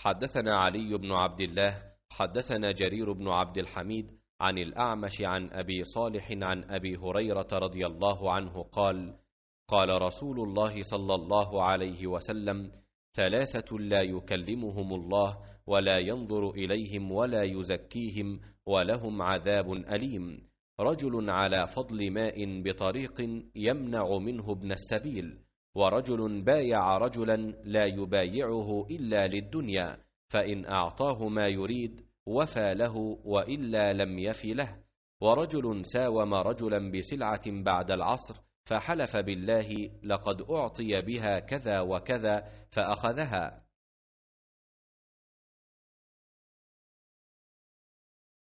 حدثنا علي بن عبد الله حدثنا جرير بن عبد الحميد عن الأعمش عن أبي صالح عن أبي هريرة رضي الله عنه قال قال رسول الله صلى الله عليه وسلم ثلاثة لا يكلمهم الله ولا ينظر إليهم ولا يزكيهم ولهم عذاب أليم رجل على فضل ماء بطريق يمنع منه ابن السبيل ورجل بايع رجلا لا يبايعه إلا للدنيا فإن أعطاه ما يريد وفى له وإلا لم يف له ورجل ساوم رجلا بسلعة بعد العصر فحلف بالله لقد أعطي بها كذا وكذا فأخذها